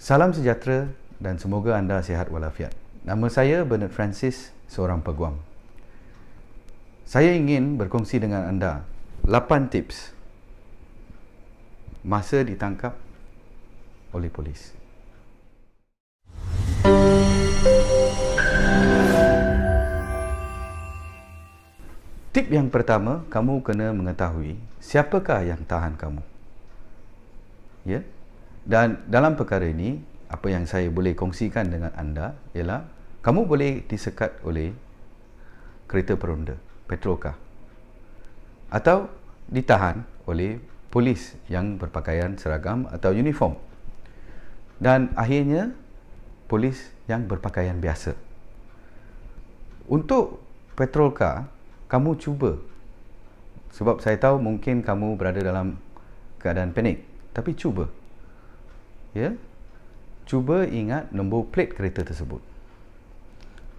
Salam sejahtera dan semoga anda sihat walafiat. Nama saya Bernard Francis, seorang peguam. Saya ingin berkongsi dengan anda 8 tips masa ditangkap oleh polis. Tip yang pertama, kamu kena mengetahui siapakah yang tahan kamu. Ya? Yeah? Dan dalam perkara ini, apa yang saya boleh kongsikan dengan anda ialah kamu boleh disekat oleh kereta peronda, petroka atau ditahan oleh polis yang berpakaian seragam atau uniform dan akhirnya polis yang berpakaian biasa. Untuk petroka, kamu cuba sebab saya tahu mungkin kamu berada dalam keadaan panik, tapi cuba ya cuba ingat nombor plate kereta tersebut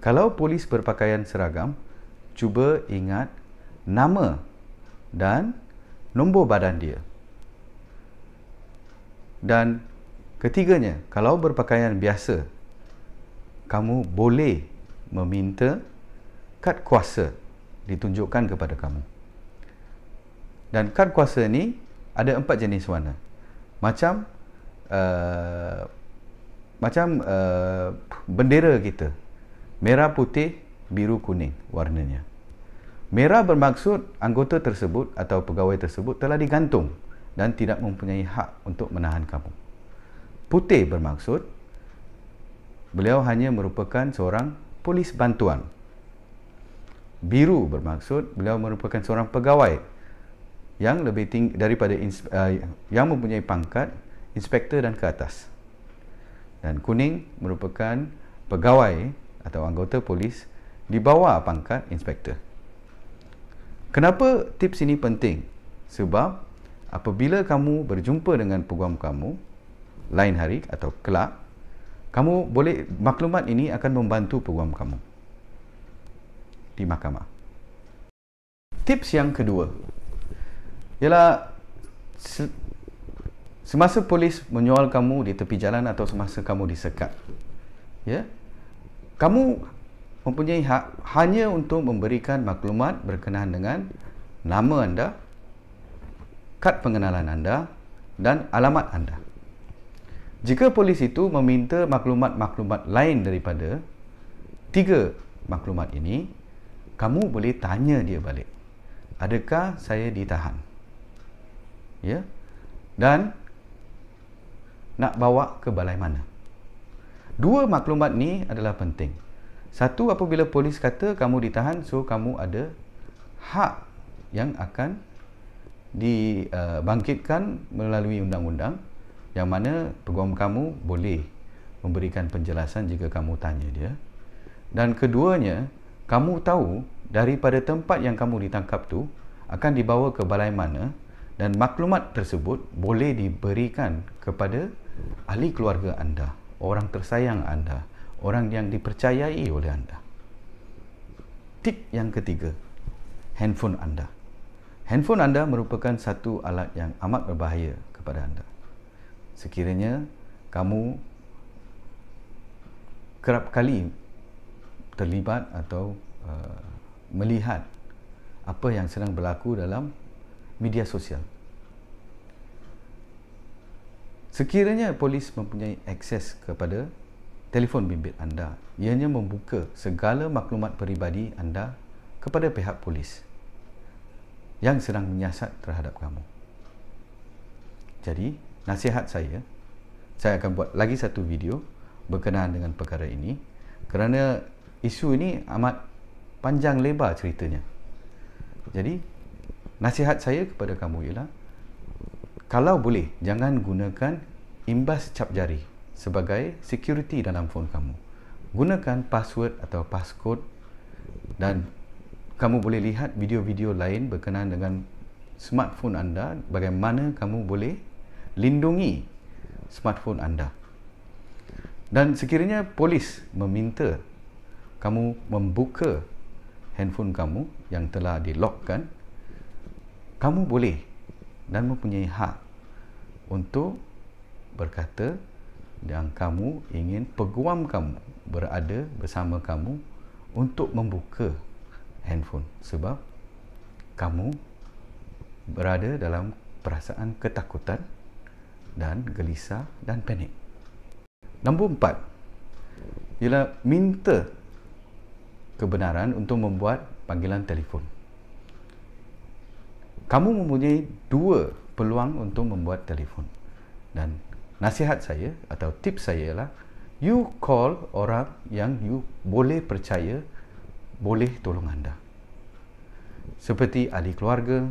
kalau polis berpakaian seragam cuba ingat nama dan nombor badan dia dan ketiganya kalau berpakaian biasa kamu boleh meminta kad kuasa ditunjukkan kepada kamu dan kad kuasa ni ada empat jenis warna macam Uh, macam uh, bendera kita merah putih biru kuning warnanya merah bermaksud anggota tersebut atau pegawai tersebut telah digantung dan tidak mempunyai hak untuk menahan kamu putih bermaksud beliau hanya merupakan seorang polis bantuan biru bermaksud beliau merupakan seorang pegawai yang lebih tinggi daripada uh, yang mempunyai pangkat inspektor dan ke atas. Dan kuning merupakan pegawai atau anggota polis di bawah pangkat inspektor. Kenapa tips ini penting? Sebab apabila kamu berjumpa dengan peguam kamu lain hari atau kelak, kamu boleh maklumat ini akan membantu peguam kamu di mahkamah. Tips yang kedua ialah Semasa polis menyoal kamu di tepi jalan atau semasa kamu disekat. Ya. Kamu mempunyai hak hanya untuk memberikan maklumat berkenaan dengan nama anda, kad pengenalan anda dan alamat anda. Jika polis itu meminta maklumat-maklumat lain daripada tiga maklumat ini, kamu boleh tanya dia balik. Adakah saya ditahan? Ya. Dan nak bawa ke balai mana. Dua maklumat ni adalah penting. Satu, apabila polis kata kamu ditahan, so kamu ada hak yang akan dibangkitkan eh, melalui undang-undang yang mana peguam kamu boleh memberikan penjelasan jika kamu tanya dia. Dan keduanya, kamu tahu daripada tempat yang kamu ditangkap tu akan dibawa ke balai mana dan maklumat tersebut boleh diberikan kepada ahli keluarga anda, orang tersayang anda, orang yang dipercayai oleh anda. Tip yang ketiga, handphone anda. Handphone anda merupakan satu alat yang amat berbahaya kepada anda. Sekiranya kamu kerap kali terlibat atau uh, melihat apa yang sedang berlaku dalam media sosial Sekiranya polis mempunyai akses kepada telefon bimbit anda, ianya membuka segala maklumat peribadi anda kepada pihak polis yang sedang menyiasat terhadap kamu. Jadi, nasihat saya, saya akan buat lagi satu video berkenaan dengan perkara ini kerana isu ini amat panjang lebar ceritanya. Jadi, nasihat saya kepada kamu ialah kalau boleh jangan gunakan imbas cap jari sebagai security dalam telefon kamu gunakan password atau passcode dan kamu boleh lihat video-video lain berkenaan dengan smartphone anda bagaimana kamu boleh lindungi smartphone anda dan sekiranya polis meminta kamu membuka handphone kamu yang telah dilockkan kamu boleh dan mempunyai hak untuk berkata yang kamu ingin peguam kamu berada bersama kamu untuk membuka handphone sebab kamu berada dalam perasaan ketakutan dan gelisah dan panik. Nombor empat ialah minta kebenaran untuk membuat panggilan telefon kamu mempunyai dua peluang untuk membuat telefon. Dan nasihat saya atau tip saya ialah you call orang yang you boleh percaya boleh tolong anda. Seperti ahli keluarga,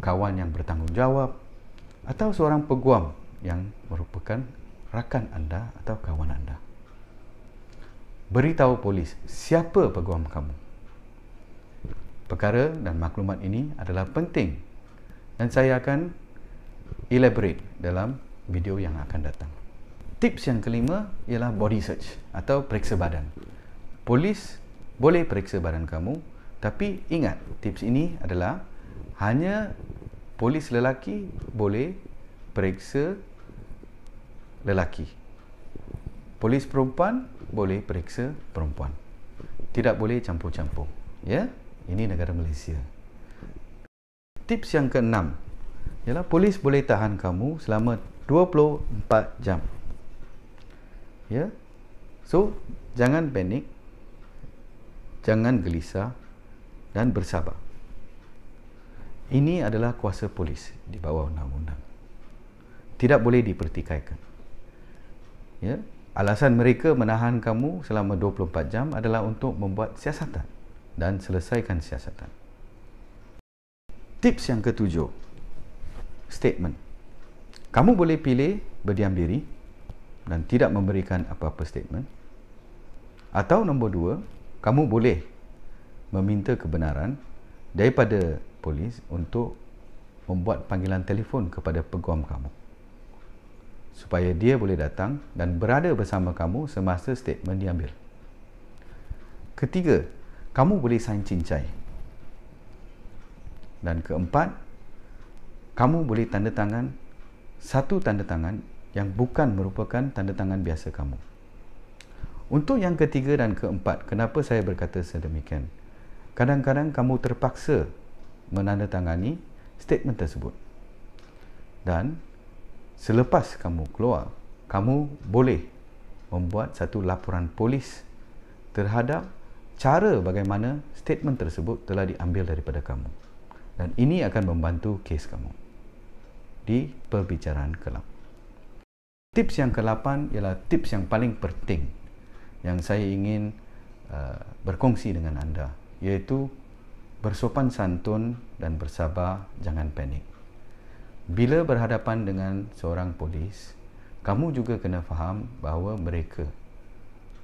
kawan yang bertanggungjawab atau seorang peguam yang merupakan rakan anda atau kawan anda. Beritahu polis siapa peguam kamu perkara dan maklumat ini adalah penting dan saya akan elaborate dalam video yang akan datang. Tips yang kelima ialah body search atau periksa badan. Polis boleh periksa badan kamu tapi ingat tips ini adalah hanya polis lelaki boleh periksa lelaki. Polis perempuan boleh periksa perempuan. Tidak boleh campur-campur. Ya? Yeah? Ini negara Malaysia. Tips yang keenam ialah polis boleh tahan kamu selama 24 jam. Ya. So, jangan panik. Jangan gelisah dan bersabar. Ini adalah kuasa polis di bawah undang-undang. Tidak boleh dipertikaikan. Ya, alasan mereka menahan kamu selama 24 jam adalah untuk membuat siasatan dan selesaikan siasatan. Tips yang ketujuh, statement. Kamu boleh pilih berdiam diri dan tidak memberikan apa-apa statement. Atau nombor dua, kamu boleh meminta kebenaran daripada polis untuk membuat panggilan telefon kepada peguam kamu supaya dia boleh datang dan berada bersama kamu semasa statement diambil. Ketiga, kamu boleh sign cincai. Dan keempat, kamu boleh tanda tangan satu tanda tangan yang bukan merupakan tanda tangan biasa kamu. Untuk yang ketiga dan keempat, kenapa saya berkata sedemikian? Kadang-kadang kamu terpaksa menandatangani statement tersebut. Dan selepas kamu keluar, kamu boleh membuat satu laporan polis terhadap cara bagaimana statement tersebut telah diambil daripada kamu dan ini akan membantu kes kamu di perbicaraan kelam. Tips yang ke-8 ialah tips yang paling penting yang saya ingin uh, berkongsi dengan anda iaitu bersopan santun dan bersabar jangan panik. Bila berhadapan dengan seorang polis, kamu juga kena faham bahawa mereka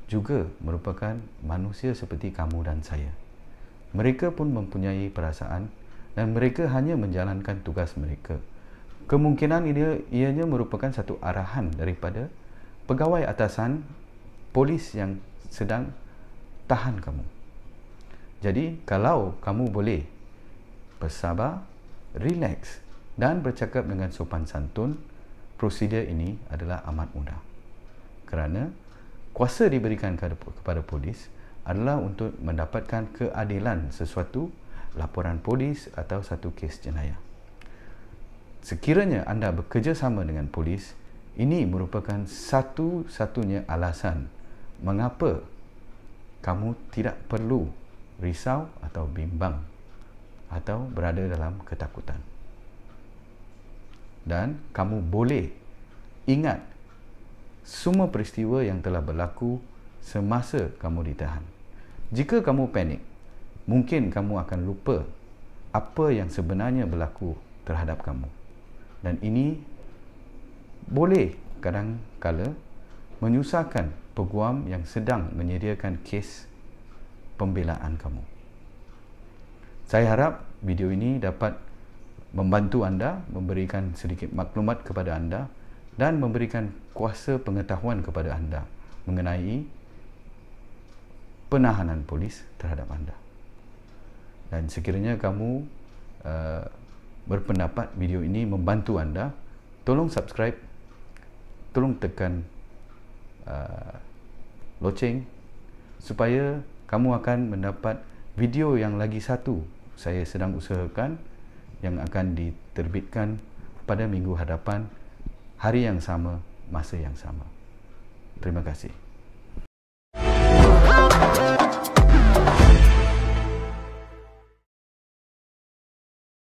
juga merupakan manusia seperti kamu dan saya. Mereka pun mempunyai perasaan dan mereka hanya menjalankan tugas mereka. Kemungkinan ini ianya merupakan satu arahan daripada pegawai atasan polis yang sedang tahan kamu. Jadi kalau kamu boleh bersabar, relax dan bercakap dengan sopan santun, prosedur ini adalah amat mudah. Kerana kuasa diberikan kepada polis adalah untuk mendapatkan keadilan sesuatu laporan polis atau satu kes jenayah. Sekiranya anda bekerjasama dengan polis, ini merupakan satu-satunya alasan mengapa kamu tidak perlu risau atau bimbang atau berada dalam ketakutan. Dan kamu boleh ingat semua peristiwa yang telah berlaku semasa kamu ditahan. Jika kamu panik, mungkin kamu akan lupa apa yang sebenarnya berlaku terhadap kamu. Dan ini boleh kadang kala menyusahkan peguam yang sedang menyediakan kes pembelaan kamu. Saya harap video ini dapat membantu anda memberikan sedikit maklumat kepada anda dan memberikan kuasa pengetahuan kepada anda mengenai penahanan polis terhadap anda. Dan sekiranya kamu uh, berpendapat video ini membantu anda, tolong subscribe, tolong tekan uh, loceng supaya kamu akan mendapat video yang lagi satu saya sedang usahakan yang akan diterbitkan pada minggu hadapan hari yang sama, masa yang sama. Terima kasih.